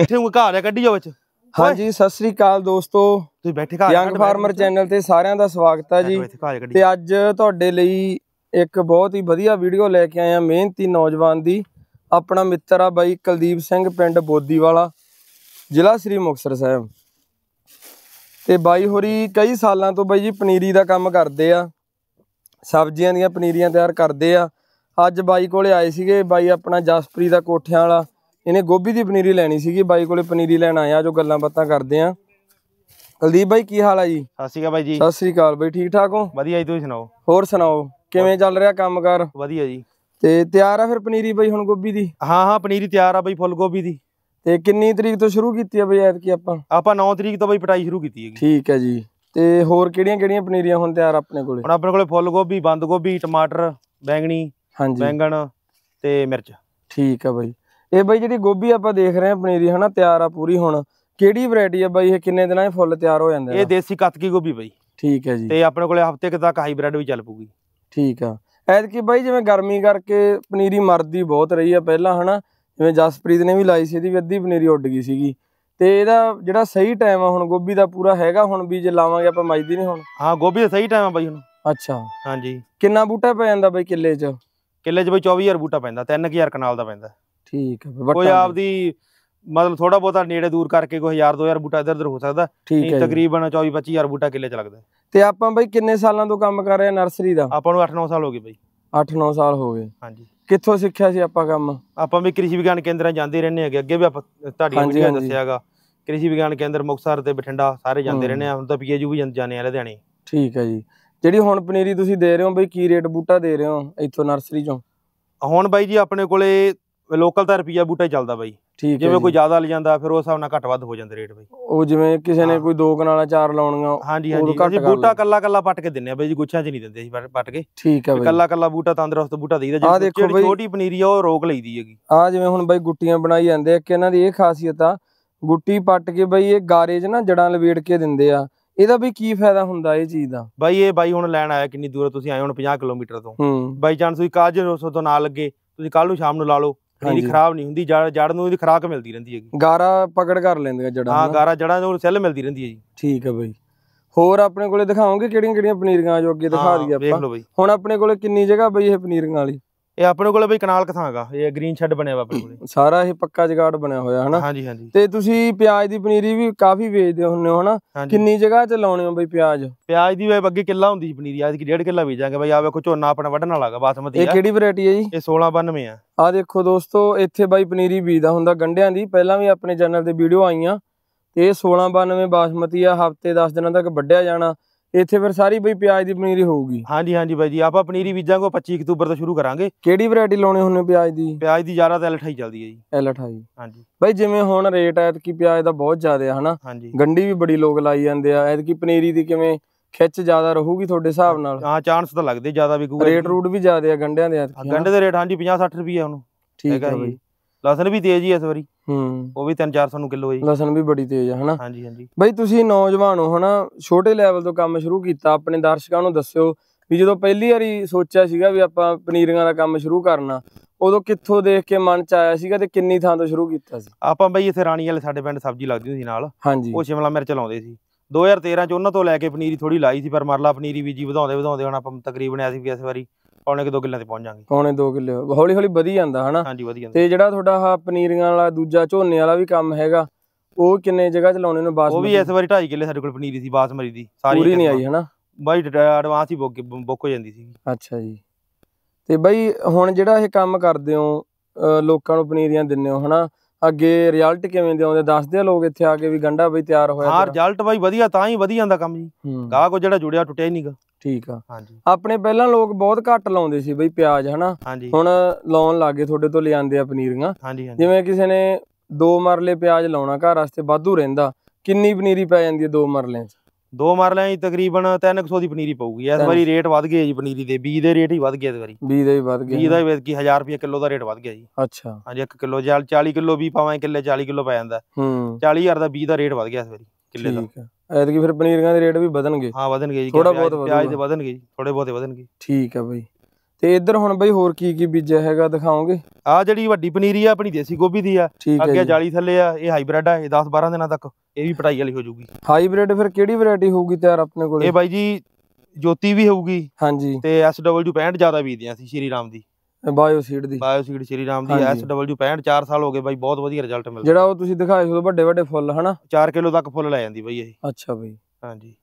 ਇੱਥੇ ਉਹ ਘਾਹ ਲਿਆ ਕੱਢੀ ਜਾ ਵਿੱਚ ਹਾਂਜੀ ਸਤਿ ਸ੍ਰੀ ਅਕਾਲ ਦੋਸਤੋ ਤੁਸੀਂ ਬੈਠੇ ਘਾਹ ਯੰਗ ਫਾਰਮਰ ਚੈਨਲ ਤੇ ਸਾਰਿਆਂ ਦਾ ਸਵਾਗਤ ਹੈ ਜੀ ਤੇ ਅੱਜ ਤੁਹਾਡੇ ਲਈ ਇੱਕ ਬਹੁਤ ਹੀ ਵਧੀਆ ਵੀਡੀਓ ਲੈ ਕੇ ਆਇਆ ਮਿਹਨਤੀ ਨੌਜਵਾਨ ਦੀ ਆਪਣਾ ਮਿੱਤਰ ਆ ਬਾਈ ਕੁਲਦੀਪ ਸਿੰਘ ਪਿੰਡ ਬੋਦੀਵਾਲਾ ਜ਼ਿਲ੍ਹਾ ਸ੍ਰੀ ਮੁਕਤਸਰ ਸਾਹਿਬ ਤੇ ਬਾਈ ਹੋਰੀ ਕਈ ਸਾਲਾਂ ਤੋਂ ਬਾਈ ਜੀ ਪਨੀਰੀ ਦਾ ਕੰਮ ਕਰਦੇ ਆ ਸਬਜ਼ੀਆਂ ਦੀਆਂ ਪਨੀਰੀਆਂ ਤਿਆਰ ਕਰਦੇ ਆ ਅੱਜ ਬਾਈ ਕੋਲੇ ਆਏ ਸੀਗੇ ਬਾਈ ਆਪਣਾ ਜਸਪ੍ਰੀ ਦਾ ਕੋਠਿਆਂ ਵਾਲਾ ਇਹਨੇ ਗੋਭੀ ਦੀ ਪਨੀਰੀ ਲੈਣੀ ਸੀਗੀ ਬਾਈ ਕੋਲੇ ਪਨੀਰੀ ਲੈਣ ਆਇਆ ਜੋ ਗੱਲਾਂ ਬਾਤਾਂ ਕਰਦੇ ਆ ਕੁਲਦੀਪ ਬਾਈ ਕੀ ਹਾਲ ਆ ਜੀ ਸਤਿ ਸ਼੍ਰੀ ਅਕਾਲ ਬਾਈ ਜੀ ਸਤਿ ਸ਼੍ਰੀ ਅਕਾਲ ਬਾਈ ਠੀਕ ਠਾਕ ਹੋ ਵਧੀਆ ਜੀ ਤੁਸੀਂ ਸੁਣਾਓ ਹੋਰ ਸੁਣਾਓ ਕਿਵੇਂ ਚੱਲ ਰਿਹਾ ਕੰਮਕਾਰ ਵਧੀਆ ਜੀ ਤੇ ਤਿਆਰ ਆ ਫਿਰ ਪਨੀਰੀ ਬਾਈ ਹੁਣ ਗੋਭੀ ਦੀ ਹਾਂ ਹਾਂ ਪਨੀਰੀ ਤਿਆਰ ਆ ਬਾਈ ਫੁੱਲ ਗੋਭੀ ਦੀ ਤੇ ਕਿੰਨੀ ਤਰੀਕ ਤੋਂ ਸ਼ੁਰੂ ਕੀਤੀ ਆ ਬਈ ਐਤਕੀ ਆਪਾਂ ਆਪਾਂ 9 ਤਰੀਕ ਤੋਂ ਬਈ ਪਟਾਈ ਸ਼ੁਰੂ ਕੀਤੀ ਹੈਗੀ ਠੀਕ ਹੈ ਜੀ ਤੇ ਹੋਰ ਕਿਹੜੀਆਂ ਕਿਹੜੀਆਂ ਪਨੀਰੀਆਂ ਹੁਣ ਤਿਆਰ ਆਪਣੇ ਕੋਲੇ ਹੁਣ ਆਪਣੇ ਕੋਲੇ ਫੁੱਲ ਗੋਭੀ ਬੰਦ ਗੋਭੀ ਟਮਾਟਰ ਬੈਂਗਣੀ ਹਾਂਜੀ ਬੈਂਗਣ ਤੇ ਮਿਰਚ ਠੀਕ ਆ ਬਾਈ ਇਹ ਬਾਈ ਜਿਹੜੀ ਗੋਭੀ ਆਪਾਂ ਦੇਖ ਰਹੇ ਹਾਂ ਪਨੀਰੀ ਹਨਾ ਤਿਆਰ ਆ ਪੂਰੀ ਹੁਣ ਕਿਹੜੀ ਵੈਰਾਈਟੀ ਆ ਬਾਈ ਇਹ ਕਿੰਨੇ ਦਿਨਾਂ 'ਚ ਫੁੱਲ ਤਿਆਰ ਹੋ ਜਾਂਦੇ ਇਹ ਦੇਸੀ ਕਤਕੀ ਗੋਭੀ ਬਾਈ ਠੀਕ ਹੈ ਜੀ ਤੇ ਆਪਣੇ ਕੋਲੇ ਹਫਤੇ ਕ ਤੱਕ ਹਾਈਬ੍ਰਿਡ ਵੀ ਚੱਲ ਪੂਗੀ ਠੀਕ ਆ ਐਤਕੀ ਬਾਈ ਜਿਵੇਂ ਗਰਮੀ ਕਰਕੇ ਪਨੀਰੀ ਮਰਦੀ ਬਹੁਤ ਰਹੀ ਆ ਪਹਿਲਾਂ ਹਨਾ ਜਿਵੇਂ ਜਸਪ੍ਰੀਤ ਨੇ ਵੀ ਲਾਈ ਸੀ ਇਹਦੀ ਵੀ ਅੱਧੀ ਪਨੀਰੀ ਉੱਡ ਗਈ ਸੀਗੀ ਤੇ ਇਹਦਾ ਜਿਹੜਾ ਸਹੀ ਟਾਈਮ ਆ ਹੁਣ ਗੋਭੀ ਦਾ ਪੂਰਾ ਹੈਗਾ ਹੁਣ ਬੀਜ ਲਾਵਾਂਗੇ ਆਪਾਂ ਮਜਦੀ ਨਹੀਂ ਹੁਣ ਹਾਂ ਗੋਭੀ ਦਾ ਸਹੀ ਟਾਈਮ ਆ ਬਾਈ ਹੁਣ ਅੱਛਾ ਹਾਂਜੀ ਕਿੰਨਾ ਬੂਟਾ ਪੈ ਜਾਂਦਾ ਬਾਈ ਕਿੱਲੇ 'ਚ ਕਿੱਲੇ 'ਚ ਬਾਈ 24000 ਬੂਟਾ ਪੈਂਦਾ 3000 ਕਨਾਲ ਦਾ ਪੈਂਦਾ ਠੀਕ ਹੈ ਕੋਈ ਆਪਦੀ ਮਤਲਬ ਥੋੜਾ ਬਹੁਤਾ ਨੇੜੇ ਦੂਰ ਕਰਕੇ ਕੋਈ 1000 2000 ਬੂਟਾ ਇਧਰ ਉਧਰ ਹੋ ਸਕਦਾ ਠੀਕ ਹੈ ਤਕਰੀਬਨ 24 25000 ਬੂਟਾ ਕਿੱਲੇ ਚ ਲੱਗਦਾ ਤੇ ਆਪਾਂ ਬਾਈ ਕਿੰਨੇ ਸਾਲਾਂ ਤੋਂ ਕੰਮ ਕਰ ਰਹੇ ਆ ਨਰਸਰੀ ਦਾ ਆਪਾਂ ਨੂੰ 8-9 ਸਾਲ ਹੋ ਗਏ ਬਾਈ 8-9 ਸਾਲ ਹੋ ਗਏ ਹਾਂਜੀ ਕਿੱਥੋਂ ਸਿੱਖਿਆ ਸੀ ਆਪਾਂ ਕੰਮ ਆਪਾਂ ਵੀ ਕ੍ਰਿਸ਼ੀ ਵਿਗਿਆਨ ਕੇਂਦਰਾਂ ਜਾਂਦੇ ਰਹਿੰਦੇ ਹੈਗੇ ਅੱਗੇ ਵੀ ਆਪਾਂ ਤੁਹਾਡੀ ਵੀਡੀਓ ਦੱਸਿਆਗਾ ਕ੍ਰਿਸ਼ੀ ਵਿਗਿਆਨ ਕੇਂਦਰ ਮੁਕਸਰ ਤੇ ਬਠਿੰਡਾ ਸਾਰੇ ਜਾਂਦੇ ਰਹਿੰਦੇ ਆ ਹੁਣ ਤਾਂ ਪੀਏਯੂ ਵੀ ਜਾਂਦੇ ਆ ਲੁਧਿਆਣੇ ਠੀਕ ਹੈ ਜੀ ਜਿਹੜੀ ਹੁਣ ਪਨੀਰੀ ਤੁਸੀਂ ਦੇ ਰਹੇ ਹੋ ਬਈ ਕੀ ਰੇਟ ਬੂਟਾ ਦੇ ਰਹੇ ਹੋ ਇੱਥੋਂ ਨਰਸਰੀ ਚੋਂ ਹੁਣ ਬਾਈ ਜੀ ਆਪਣੇ ਕੋਲੇ ਲੋਕਲ ਤਾਂ ਰੁਪਈਆ ਬੂਟਾ ਹੀ ਚੱਲਦਾ ਬਾਈ ਠੀਕ ਜਿਵੇਂ ਕੋਈ ਜ਼ਿਆਦਾ ਲੈ ਜਾਂਦਾ ਫਿਰ ਉਸ ਹਿਸਾਬ ਨਾਲ ਘਟ ਵੱਧ ਹੋ ਜਾਂਦੇ ਰੇਟ ਬਾਈ ਉਹ ਜਿਵੇਂ ਕਿਸੇ ਨੇ ਕੋਈ ਦੋ ਕਨਾਲਾਂ ਚਾਰ ਲਾਉਣੀਆਂ ਹਾਂਜੀ ਹਾਂਜੀ ਬੂਟਾ ਕੱਲਾ ਕੱਲਾ ਪੱਟ ਕੇ ਦਿੰਨੇ ਆ ਬਾਈ ਜੀ ਗੁੱਛਾਂ 'ਚ ਨਹੀਂ ਦਿੰਦੇ ਅਸੀਂ ਪੱਟ ਕੇ ਠੀਕ ਹੈ ਬਾਈ ਕੱਲਾ ਕੱਲਾ ਬੂਟਾ ਤੰਦਰੁਸਤ ਬੂਟਾ ਦੇਈਦਾ ਜਿਹੜੀ ਛੋਟੀ ਪਨੀਰੀ ਆ ਉਹ ਰੋਕ ਲਈਦੀ ਹੈਗੀ ਆ ਜਿਵੇਂ ਹੁਣ ਬਾਈ ਗੁੱਟੀਆਂ ਬਣਾਈ ਜਾਂਦੇ ਆ ਕਿ ਇਹਨਾਂ ਦੀ ਇਹ ਖਾਸੀਅਤ ਆ ਗੁੱਟੀ ਪੱਟ ਕੇ ਬਾਈ ਇਹ ਗਾਰੇ 'ਚ ਨਾ ਜੜਾਂ ਲਵੇੜ ਕੇ ਦਿੰਦੇ ਆ ਇਹਦਾ ਵੀ ਕੀ ਫਾਇਦਾ ਹੁੰਦਾ ਇਹ ਚੀਜ਼ ਦਾ ਬਾਈ ਇਹ ਬਾਈ ਹੁਣ ਲੈਣ ਆਇਆ ਕਿੰਨੀ ਦੂਰ ਤੁਸੀਂ ਆਏ ਹੁਣ 50 ਕਿਲੋਮੀਟਰ ਤੋਂ ਬਾਈ ਜਾਨ ਤੁਸੀਂ ਕਾਜ ਤੋਂ ਨਾਲ ਲੱਗੇ ਤੁਸੀਂ ਕੱਲ ਨੂੰ ਸ਼ਾਮ ਨੂੰ ਲਾ ਲਓ ਇਹਦੀ ਖਰਾਬ ਨਹੀਂ ਹੁੰਦੀ ਜੜ ਜੜ ਨੂੰ ਇਹਦੀ ਖਰਾਕ ਮਿਲਦੀ ਰਹਿੰਦੀ ਹੈਗੀ ਗਾਰਾ ਪਕੜ ਕਰ ਲੈਂਦੀਆਂ ਜੜਾਂ ਹਾਂ ਗਾਰਾ ਜੜਾਂ ਨੂੰ ਸੈੱਲ ਮਿਲਦੀ ਰਹਿੰਦੀ ਹੈ ਜੀ ਠੀਕ ਹੈ ਬਾਈ ਹੋਰ ਆਪਣੇ ਕੋਲੇ ਦਿਖਾਓਗੇ ਕਿਹੜੀਆਂ ਕਿਹੜੀਆਂ ਪਨੀਰੀਆਂ ਜੋ ਅੱਗੇ ਦਿਖਾ ਦਈਏ ਆਪਾਂ ਹੁਣ ਆਪਣੇ ਕੋਲੇ ਕਿੰਨੀ ਜਗ੍ਹਾ ਬਈ ਇਹ ਪਨੀਰੀਆਂ ਵਾਲੀ ਇਹ ਆਪਣੇ ਕੋਲ ਬਈ ਕਨਾਲ ਕਥਾਂਗਾ ਇਹ ਗ੍ਰੀਨ ਸ਼ੈੱਡ ਬਣਿਆ ਵਾ ਆਪਣੇ ਕੋਲੇ ਸਾਰਾ ਇਹ ਪੱਕਾ ਜਗਾੜ ਬਣਿਆ ਹੋਇਆ ਹਨਾ ਹਾਂਜੀ ਹਾਂਜੀ ਤੇ ਤੁਸੀਂ ਪਿਆਜ਼ ਦੀ ਪਨੀਰੀ ਵੀ ਕਾਫੀ ਵੇਚਦੇ ਹੁੰਨੇ ਹੋ ਹਨਾ ਕਿੰਨੀ ਜਗ੍ਹਾ ਤੇ ਲਾਉਣੇ ਹੋ ਬਈ ਪਿਆਜ਼ ਪਿਆਜ਼ ਦੀ ਵੇ ਅੱਗੇ ਕਿੱਲਾ ਹੁੰਦੀ ਪਨੀਰੀ ਆਦੀ ਕਿ ਡੇਢ ਕਿੱਲਾ ਵੇਚਾਂਗੇ ਬਈ ਆ ਵੇਖੋ ਝੋਨਾ ਆਪਣਾ ਵੱਢਣ ਵਾਲਾਗਾ ਬਾਸਮਤੀ ਇਹ ਕਿਹੜੀ ਵੈਰਾਈਟੀ ਹੈ ਜੀ ਇਹ 1692 ਆ ਆ ਦੇਖੋ ਦੋਸਤੋ ਇੱਥੇ ਬਾਈ ਪਨੀਰੀ ਬੀਜਦਾ ਹੁੰਦਾ ਗੰਡਿਆਂ ਦੀ ਪਹਿਲਾਂ ਵੀ ਆਪਣੇ ਚੈਨਲ ਤੇ ਵੀਡੀਓ ਆਈਆਂ ਤੇ 1692 ਬਾਸਮਤੀ ਆ ਹਫਤੇ 10 ਦਿਨਾਂ ਤੱਕ ਵੱਢਿਆ ਜਾਣਾ ਇੱਥੇ ਫਿਰ ਸਾਰੀ ਬਈ ਪਿਆਜ਼ ਦੀ ਪਨੀਰੀ ਹੋਊਗੀ ਹਾਂਜੀ ਹਾਂਜੀ ਬਾਈ ਜੀ ਆਪਾਂ ਪਨੀਰੀ ਬੀਜਾਂਗੇ 25 ਅਕਤੂਬਰ ਤੋਂ ਸ਼ੁਰੂ ਕਰਾਂਗੇ ਕਿਹੜੀ ਵੈਰਾਈਟੀ ਲਾਉਣੇ ਹੁੰਨੇ ਪਿਆਜ਼ ਦੀ ਪਿਆਜ਼ ਦੀ ਜ਼ਿਆਦਾ ਤਾਂ L28 ਚੱਲਦੀ ਹੈ ਜੀ L28 ਹਾਂਜੀ ਬਾਈ ਜਿਵੇਂ ਹੁਣ ਰੇਟ ਐਤ ਕੀ ਪਿਆਜ਼ ਦਾ ਬਹੁਤ ਜ਼ਿਆਦਾ ਹੈ ਹਨਾ ਗੰਡੀ ਵੀ ਬੜੀ ਲੋਕ ਲਾਈ ਜਾਂਦੇ ਆ ਐਤ ਕੀ ਪਨੀਰੀ ਦੀ ਕਿਵੇਂ ਖਿੱਚ ਜ਼ਿਆਦਾ ਰਹੂਗੀ ਤੁਹਾਡੇ ਹਿਸਾਬ ਨਾਲ ਹਾਂ ਚਾਂਸ ਤਾਂ ਲੱਗਦੇ ਜ਼ਿਆਦਾ ਵਿਕੂਗਾ ਰੇਟ ਰੂਟ ਵੀ ਜ਼ਿਆਦਾ ਆ ਗੰਡਿਆਂ ਦੇ ਗੰਡੇ ਦੇ ਰੇਟ ਹਾਂਜੀ 50 60 ਰੁਪਏ ਉਹਨੂੰ ਠੀਕ ਹੈ ਬਾਈ ਲਸਣ ਵੀ ਤੇਜ਼ ਹੀ ਇਸ ਵਾਰੀ ਹੂੰ ਉਹ ਵੀ 3-400 ਨੂੰ ਕਿਲੋ ਹੈ ਜੀ ਲਸਣ ਵੀ ਬੜੀ ਤੇਜ਼ ਹੈ ਹਨਾ ਹਾਂਜੀ ਹਾਂਜੀ ਬਈ ਤੁਸੀਂ ਨੌਜਵਾਨ ਹੋ ਹਨਾ ਛੋਟੇ ਲੈਵਲ ਤੋਂ ਕੰਮ ਸ਼ੁਰੂ ਕੀਤਾ ਆਪਣੇ ਦਰਸ਼ਕਾਂ ਨੂੰ ਦੱਸਿਓ ਵੀ ਜਦੋਂ ਪਹਿਲੀ ਵਾਰੀ ਸੋਚਿਆ ਸੀਗਾ ਵੀ ਆਪਾਂ ਪਨੀਰੀਆਂ ਦਾ ਕੰਮ ਸ਼ੁਰੂ ਕਰਨਾ ਉਦੋਂ ਕਿੱਥੋਂ ਦੇਖ ਕੇ ਮਨ ਚ ਆਇਆ ਸੀਗਾ ਤੇ ਕਿੰਨੀ ਥਾਂ ਤੋਂ ਸ਼ੁਰੂ ਕੀਤਾ ਸੀ ਆਪਾਂ ਬਈ ਇੱਥੇ ਰਾਣੀ ਵਾਲੇ ਸਾਡੇ ਪਿੰਡ ਸਬਜ਼ੀ ਲੱਗਦੀ ਹੁੰਦੀ ਨਾਲ ਹਾਂਜੀ ਉਹ ਸ਼ਿਮਲਾ ਮਿਰਚ ਲਾਉਂਦੇ ਸੀ 2013 ਚ ਉਹਨਾਂ ਤੋਂ ਲੈ ਕੇ ਪਨੀਰੀ ਥੋੜੀ ਲਾਈ ਸੀ ਪਰ ਮਰਲਾ ਪਨੀਰੀ ਜੀ ਵਧਾਉਂਦੇ ਵਧਾਉਂਦੇ ਹੁਣ ਆਪਾਂ ਤਕਰੀਬਨ ਐਸੀ ਵੀ ਇਸ ਵਾਰੀ ਪੌਣੇ ਕਿ 2 ਕਿੱਲਿਆਂ ਤੇ ਪਹੁੰਚ ਜਾਾਂਗੇ ਪੌਣੇ 2 ਕਿੱਲੇ ਹੌਲੀ ਹੌਲੀ ਵਧੀ ਜਾਂਦਾ ਹਨਾ ਹਾਂਜੀ ਵਧੀ ਜਾਂਦਾ ਤੇ ਜਿਹੜਾ ਤੁਹਾਡਾ ਆ ਪਨੀਰੀਆਂ ਵਾਲਾ ਦੂਜਾ ਝੋਨੇ ਵਾਲਾ ਵੀ ਕੰਮ ਹੈਗਾ ਉਹ ਕਿੰਨੇ ਜਗ੍ਹਾ ਚ ਲਾਉਣੇ ਨੇ ਬਾਸਮਤੀ ਉਹ ਵੀ ਇਸ ਵਾਰੀ 2.5 ਕਿੱਲੇ ਸਾਡੇ ਕੋਲ ਪਨੀਰੀ ਸੀ ਬਾਸਮਤੀ ਦੀ ਸਾਰੀ ਪੂਰੀ ਨਹੀਂ ਆਈ ਹਨਾ ਬਾਈ ਐਡਵਾਂਸ ਹੀ ਬੁੱਕ ਬੁੱਕ ਹੋ ਜਾਂਦੀ ਸੀ ਅੱਛਾ ਜੀ ਤੇ ਬਾਈ ਹੁਣ ਜਿਹੜਾ ਇਹ ਕੰਮ ਕਰਦੇ ਹੋ ਲੋਕਾਂ ਨੂੰ ਪਨੀਰੀਆਂ ਦਿੰਨੇ ਹੋ ਹਨਾ ਅੱਗੇ ਰਿਜ਼ਲਟ ਕਿਵੇਂ ਦੇ ਆਉਂਦੇ ਦੱਸਦੇ ਆ ਲੋਕ ਇੱਥੇ ਆ ਕੇ ਵੀ ਗੰਡਾ ਬਈ ਤਿਆਰ ਹੋਇਆ ਹਾਂ ਰਿਜ਼ਲਟ ਬਾਈ ਵਧੀਆ ਤਾਂ ਹੀ ਵਧੀਆ ਆਂਦਾ ਕੰਮ ਜੀ ਗਾਹ ਕੋ ਜਿਹੜਾ ਜੁੜਿਆ ਟੁੱਟਿਆ ਹੀ ਨਹੀਂਗਾ ਠੀਕ ਆ ਹਾਂਜੀ ਆਪਣੇ ਪਹਿਲਾਂ ਲੋਕ ਬਹੁਤ ਘੱਟ ਲਾਉਂਦੇ ਸੀ ਬਈ ਪਿਆਜ਼ ਹਨਾ ਹੁਣ ਲਾਉਣ ਲੱਗੇ ਤੁਹਾਡੇ ਤੋਂ ਲਿਆਂਦੇ ਆ ਪਨੀਰੀਆਂ ਜਿਵੇਂ ਕਿਸੇ ਨੇ ਦੋ ਮਰਲੇ ਪਿਆਜ਼ ਲਾਉਣਾ ਘਰ ਵਾਸਤੇ ਵਾਧੂ ਰਹਿੰਦਾ ਕਿੰਨੀ ਪਨੀਰੀ ਪੈ ਜਾਂਦੀ ਹੈ ਦੋ ਮਰਲੇ 'ਚ ਦੋ ਮਾਰ ਲਿਆ ਜੀ ਤਕਰੀਬਨ 300 ਦੀ ਪਨੀਰੀ ਪਊਗੀ ਇਸ ਵਾਰੀ ਰੇਟ ਵਧ ਗਿਆ ਜੀ ਪਨੀਰੀ ਦੇ ਬੀਜ ਦੇ ਰੇਟ ਹੀ ਵਧ ਗਿਆ ਇਸ ਵਾਰੀ ਬੀਜ ਦਾ ਹੀ ਵਧ ਗਿਆ ਬੀਜ ਦਾ ਵੇਚ ਕੀ 1000 ਰੁਪਏ ਕਿਲੋ ਦਾ ਰੇਟ ਵਧ ਗਿਆ ਜੀ ਅੱਛਾ ਹਾਂਜੀ 1 ਕਿਲੋ ਜਾਲ 40 ਕਿਲੋ ਵੀ ਪਾਵਾਂ ਕਿੱਲੇ 40 ਕਿਲੋ ਪੈ ਜਾਂਦਾ ਹੂੰ 40000 ਦਾ ਬੀਜ ਦਾ ਰੇਟ ਵਧ ਗਿਆ ਇਸ ਵਾਰੀ ਕਿੱਲੇ ਦਾ ਠੀਕ ਹੈ ਐਤਕੀ ਫਿਰ ਪਨੀਰੀਆਂ ਦੇ ਰੇਟ ਵੀ ਵਧਣਗੇ ਹਾਂ ਵਧਣਗੇ ਜੀ ਥੋੜਾ ਬਹੁਤ ਪਿਆਜ਼ ਦੇ ਵਧਣਗੇ ਜੀ ਥੋੜੇ ਬਹੁਤੇ ਵਧਣਗੇ ਠੀਕ ਹੈ ਬਾਈ ਤੇ ਇੱਧਰ ਹੁਣ ਬਈ ਹੋਰ ਕੀ ਕੀ ਬੀਜਿਆ ਹੈਗਾ ਦਿਖਾਓਗੇ ਆ ਜਿਹੜੀ ਵੱਡੀ ਪਨੀਰੀ ਆ ਆਪਣੀ ਦੇਸੀ ਗੋਭੀ ਦੀ ਆ ਅੱਗੇ ਜਾਲੀ ਥੱਲੇ ਆ ਇਹ ਹਾਈਬ੍ਰਿਡ ਆ ਇਹ 10 12 ਦਿਨਾਂ ਤੱਕ ਇਹ ਵੀ ਪਟਾਈ ਵਾਲੀ ਹੋ ਜਾਊਗੀ ਹਾਈਬ੍ਰਿਡ ਫਿਰ ਕਿਹੜੀ ਵੈਰਾਈਟੀ ਹੋਊਗੀ ਤਿਆਰ ਆਪਣੇ ਕੋਲੇ ਇਹ ਬਾਈ ਜੀ ਜੋਤੀ ਵੀ ਹੋਊਗੀ ਹਾਂਜੀ ਤੇ SW 65 ਜ਼ਿਆਦਾ ਬੀਜਦੀਆਂ ਸੀ ਸ਼੍ਰੀ ਰਾਮ ਦੀ ਬਾਇਓ ਸੀਡ ਦੀ ਬਾਇਓ ਸੀਡ ਸ਼੍ਰੀ ਰਾਮ ਦੀ SW 65 4 ਸਾਲ ਹੋ ਗਏ ਬਾਈ ਬਹੁਤ ਵਧੀਆ ਰਿਜ਼ਲਟ ਮਿਲਦਾ ਜਿਹੜਾ ਉਹ ਤੁਸੀਂ ਦਿਖਾਏ ਸੀ ਉਹ ਵੱਡੇ ਵੱਡੇ ਫੁੱਲ ਹਨਾ 4 ਕਿਲੋ ਤੱਕ ਫੁੱਲ ਲੈ ਜਾਂਦੀ ਬਾਈ ਇਹ ਅੱਛਾ ਬਾਈ ਹਾਂਜੀ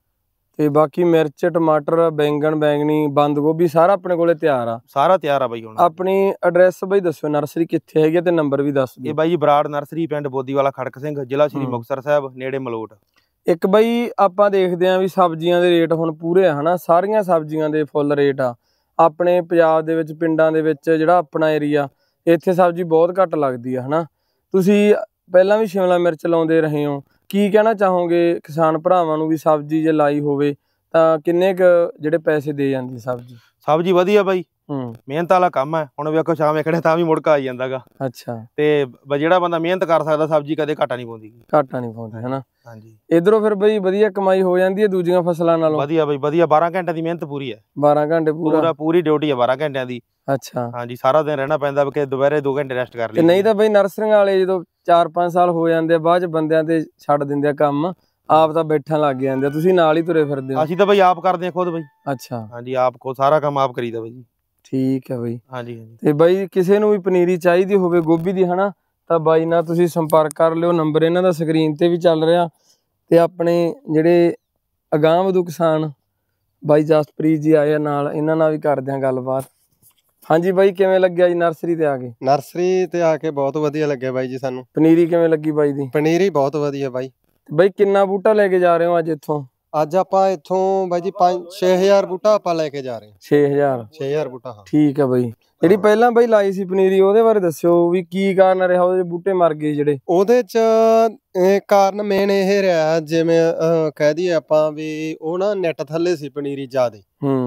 ਤੇ ਬਾਕੀ ਮਿਰਚ ਟਮਾਟਰ ਬੈਂਗਣ ਬੈਂਗਣੀ ਬੰਦ ਗੋਭੀ ਸਾਰਾ ਆਪਣੇ ਕੋਲੇ ਤਿਆਰ ਆ ਸਾਰਾ ਤਿਆਰ ਆ ਬਾਈ ਹੁਣ ਆਪਣੀ ਐਡਰੈਸ ਬਾਈ ਦੱਸਿਓ ਨਰਸਰੀ ਕਿੱਥੇ ਹੈਗੀ ਤੇ ਨੰਬਰ ਵੀ ਦੱਸ ਦਿਓ ਇਹ ਬਾਈ ਬਰਾੜ ਨਰਸਰੀ ਪਿੰਡ ਬੋਦੀਵਾਲਾ ਖੜਕ ਸਿੰਘ ਜ਼ਿਲ੍ਹਾ ਸ਼੍ਰੀ ਮੁਕਤਸਰ ਸਾਹਿਬ ਨੇੜੇ ਮਲੋਟ ਇੱਕ ਬਾਈ ਆਪਾਂ ਦੇਖਦੇ ਆਂ ਵੀ ਸਬਜ਼ੀਆਂ ਦੇ ਰੇਟ ਹੁਣ ਪੂਰੇ ਆ ਹਨਾ ਸਾਰੀਆਂ ਸਬਜ਼ੀਆਂ ਦੇ ਫੁੱਲ ਰੇਟ ਆ ਆਪਣੇ ਪੰਜਾਬ ਦੇ ਵਿੱਚ ਪਿੰਡਾਂ ਦੇ ਵਿੱਚ ਜਿਹੜਾ ਆਪਣਾ ਏਰੀਆ ਇੱਥੇ ਸਬਜ਼ੀ ਬਹੁਤ ਘੱਟ ਲੱਗਦੀ ਆ ਹਨਾ ਤੁਸੀਂ ਪਹਿਲਾਂ ਵੀ ਸ਼ਿਮਲਾ ਮਿਰਚ ਲਾਉਂਦੇ ਰਹੇ ਹੋ ਕੀ ਕਹਿਣਾ ਚਾਹੋਗੇ ਕਿਸਾਨ ਭਰਾਵਾਂ ਨੂੰ ਵੀ ਸਬਜ਼ੀ ਜੇ ਲਾਈ ਹੋਵੇ ਤਾਂ ਕਿੰਨੇ ਕ ਜਿਹੜੇ ਪੈਸੇ ਦੇ ਜਾਂਦੀ ਸਬਜ਼ੀ ਸਬਜ਼ੀ ਵਧੀਆ ਬਾਈ ਹੂੰ ਮਿਹਨਤ ਵਾਲਾ ਕੰਮ ਹੈ ਹੁਣ ਵੇਖੋ ਸ਼ਾਮ ਇਕੜੇ ਤਾਂ ਵੀ ਮੁੜ ਕੇ ਆ ਜਾਂਦਾਗਾ ਅੱਛਾ ਤੇ ਜਿਹੜਾ ਬੰਦਾ ਮਿਹਨਤ ਕਰ ਸਕਦਾ ਸਬਜ਼ੀ ਕਦੇ ਘਾਟਾ ਨਹੀਂ ਪਾਉਂਦੀ ਘਾਟਾ ਨਹੀਂ ਪਾਉਂਦਾ ਹੈਨਾ ਹਾਂਜੀ ਇਧਰੋਂ ਫਿਰ ਬਈ ਵਧੀਆ ਕਮਾਈ ਹੋ ਜਾਂਦੀ ਹੈ ਦੂਜੀਆਂ ਫਸਲਾਂ ਨਾਲੋਂ ਵਧੀਆ ਬਈ ਵਧੀਆ 12 ਘੰਟੇ ਦੀ ਮਿਹਨਤ ਪੂਰੀ ਹੈ 12 ਘੰਟੇ ਪੂਰਾ ਪੂਰੀ ਡਿਊਟੀ ਹੈ 12 ਘੰਟਿਆਂ ਦੀ ਅੱਛਾ ਹਾਂਜੀ ਸਾਰਾ ਦਿਨ ਰਹਿਣਾ ਪੈਂਦਾ ਕਿ ਦੁਪਹਿਰੇ 2 ਘੰਟੇ ਰੈਸਟ ਕਰ ਲਈ ਨਹੀਂ ਤਾਂ ਬਈ ਨਰਸਰੀਆਂ ਵਾਲੇ ਜਦੋਂ 4-5 ਸਾਲ ਹੋ ਜਾਂਦੇ ਬਾਅਦ ਚ ਬੰਦਿਆਂ ਤੇ ਛੱਡ ਦਿੰਦੇ ਆ ਕੰਮ ਆਪ ਤਾਂ ਬੈਠਣ ਲੱਗ ਜਾਂਦੇ ਤੁਸੀਂ ਨਾਲ ਹੀ ਤੁਰੇ ਫਿਰਦੇ ਹੋ ਅਸੀਂ ਤਾਂ ਬਈ ਆਪ ਕਰਦੇ ਆ ਖੁਦ ਬਈ ਅੱਛਾ ਹਾਂਜੀ ਆਪ ਕੋ ਸਾਰਾ ਕੰਮ ਆਪ ਕਰੀਦਾ ਬਈ ਠੀਕ ਹੈ ਬਾਈ ਹਾਂਜੀ ਹਾਂਜੀ ਤੇ ਬਾਈ ਕਿਸੇ ਨੂੰ ਵੀ ਪਨੀਰੀ ਚਾਹੀਦੀ ਹੋਵੇ ਗੋਭੀ ਦੀ ਹਨਾ ਤਾਂ ਬਾਈ ਨਾਲ ਤੁਸੀਂ ਸੰਪਰਕ ਕਰ ਲਿਓ ਨੰਬਰ ਇਹਨਾਂ ਦਾ ਸਕਰੀਨ ਤੇ ਵੀ ਚੱਲ ਰਿਹਾ ਤੇ ਆਪਣੇ ਜਿਹੜੇ ਅਗਾਹ ਵਧੂ ਕਿਸਾਨ ਬਾਈ ਜਸਪ੍ਰੀਤ ਜੀ ਆਏ ਨਾਲ ਇਹਨਾਂ ਨਾਲ ਵੀ ਕਰਦੇ ਆ ਗੱਲਬਾਤ ਹਾਂਜੀ ਬਾਈ ਕਿਵੇਂ ਲੱਗਿਆ ਜੀ ਨਰਸਰੀ ਤੇ ਆ ਕੇ ਨਰਸਰੀ ਤੇ ਆ ਕੇ ਬਹੁਤ ਵਧੀਆ ਲੱਗਿਆ ਬਾਈ ਜੀ ਸਾਨੂੰ ਪਨੀਰੀ ਕਿਵੇਂ ਲੱਗੀ ਬਾਈ ਦੀ ਪਨੀਰੀ ਬਹੁਤ ਵਧੀਆ ਬਾਈ ਬਾਈ ਕਿੰਨਾ ਬੂਟਾ ਲੈ ਕੇ ਜਾ ਰਹੇ ਹੋ ਅੱਜ ਇੱਥੋਂ ਅੱਜ ਆਪਾਂ ਇੱਥੋਂ ਬਾਈ ਜੀ 5 6000 ਬੂਟਾ ਆਪਾਂ ਲੈ ਕੇ ਜਾ ਰਹੇ ਹਾਂ 6000 6000 ਬੂਟਾ ਹਾਂ ਠੀਕ ਹੈ ਬਾਈ ਜਿਹੜੀ ਪਹਿਲਾਂ ਬਾਈ ਲਾਈ ਸੀ ਪਨੀਰੀ ਉਹਦੇ ਬਾਰੇ ਦੱਸਿਓ ਵੀ ਕੀ ਕਾਰਨ ਰਿਹਾ ਉਹਦੇ ਬੂਟੇ ਮਰ ਗਏ ਜਿਹੜੇ ਉਹਦੇ ਚ ਕਾਰਨ ਮੇਨ ਇਹ ਰਿਹਾ ਜਿਵੇਂ ਕਹਿ ਦਈਏ ਆਪਾਂ ਵੀ ਉਹ ਨਾ ਨੈਟ ਥੱਲੇ ਸੀ ਪਨੀਰੀ ਜ਼ਿਆਦੇ ਹੂੰ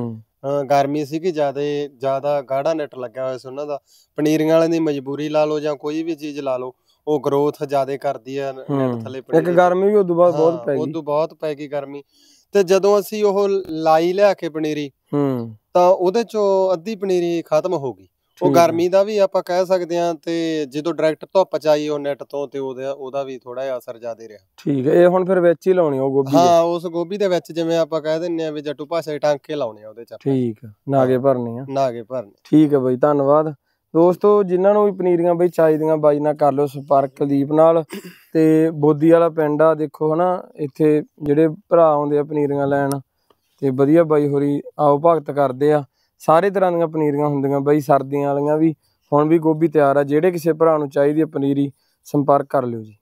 ਗਰਮੀ ਕਿ ਜ਼ਿਆਦੇ ਜ਼ਿਆਦਾ ਗਾੜਾ ਨੈਟ ਲੱਗਿਆ ਹੋਇਆ ਸੀ ਉਹਨਾਂ ਦਾ ਪਨੀਰੀਆਂ ਵਾਲਿਆਂ ਦੀ ਮਜਬੂਰੀ ਲਾ ਲਓ ਜਾਂ ਕੋਈ ਵੀ ਚੀਜ਼ ਲਾ ਲਓ ਉਹ ਗਰੋਥ ਜ਼ਿਆਦਾ ਕਰਦੀ ਆ ਨੈਟ ਥੱਲੇ ਪੜੀ ਇੱਕ ਗਰਮੀ ਵੀ ਉਦੋਂ ਬਾਅਦ ਬਹੁਤ ਪੈ ਗਈ ਉਦੋਂ ਬਹੁਤ ਪੈ ਗਈ ਗਰਮੀ ਤੇ ਜਦੋਂ ਅਸੀਂ ਉਹ ਲਾਈ ਲਿਆ ਕੇ ਪਨੀਰੀ ਹੂੰ ਤਾਂ ਉਹਦੇ ਚੋਂ ਅੱਧੀ ਪਨੀਰੀ ਖਤਮ ਹੋ ਗਈ ਉਹ ਗਰਮੀ ਦਾ ਵੀ ਆਪਾਂ ਕਹਿ ਸਕਦੇ ਆ ਤੇ ਜਦੋਂ ਡਾਇਰੈਕਟ ਧੁੱਪ ਚਾਈ ਉਹ ਨੈਟ ਤੋਂ ਤੇ ਉਹਦਾ ਉਹਦਾ ਵੀ ਥੋੜਾ ਜਿਹਾ ਅਸਰ ਜ਼ਿਆਦਾ ਰਿਹਾ ਠੀਕ ਹੈ ਇਹ ਹੁਣ ਫਿਰ ਵਿੱਚ ਹੀ ਲਾਉਣੀ ਉਹ ਗੋਭੀ ਹਾਂ ਉਸ ਗੋਭੀ ਦੇ ਵਿੱਚ ਜਿਵੇਂ ਆਪਾਂ ਕਹਿ ਦਿੰਨੇ ਆ ਵੀ ਜੱਟੂ ਭਾਸ਼ਾ ਦੇ ਟਾਂਕੇ ਲਾਉਣੇ ਆ ਉਹਦੇ ਚ ਠੀਕ ਨਾਗੇ ਭਰਨੇ ਆ ਨਾਗੇ ਭਰਨੇ ਠੀਕ ਹੈ ਬਈ ਧੰਨਵਾਦ ਦੋਸਤੋ ਜਿਨ੍ਹਾਂ ਨੂੰ ਵੀ ਪਨੀਰੀਆਂ ਬਈ ਚਾਹੀਦੀਆਂ ਬਾਈ ਨਾਲ ਕਰ ਲਓ ਸੰਪਰਕ ਦੀਪ ਨਾਲ ਤੇ ਬੋਦੀ ਵਾਲਾ ਪਿੰਡ ਆ ਦੇਖੋ ਹਨਾ ਇੱਥੇ ਜਿਹੜੇ ਭਰਾ ਆਉਂਦੇ ਆ ਪਨੀਰੀਆਂ ਲੈਣ ਤੇ ਵਧੀਆ ਬਾਈ ਹੋਰੀ ਆਓ ਭਗਤ ਕਰਦੇ ਆ ਸਾਰੇ ਤਰ੍ਹਾਂ ਦੀਆਂ ਪਨੀਰੀਆਂ ਹੁੰਦੀਆਂ ਬਾਈ ਸਰਦੀਆਂ ਵਾਲੀਆਂ ਵੀ ਹੁਣ ਵੀ ਗੋਭੀ ਤਿਆਰ ਆ ਜਿਹੜੇ ਕਿਸੇ ਭਰਾ ਨੂੰ ਚਾਹੀਦੀ ਹੈ ਪਨੀਰੀ ਸੰਪਰਕ ਕਰ ਲਿਓ ਜੀ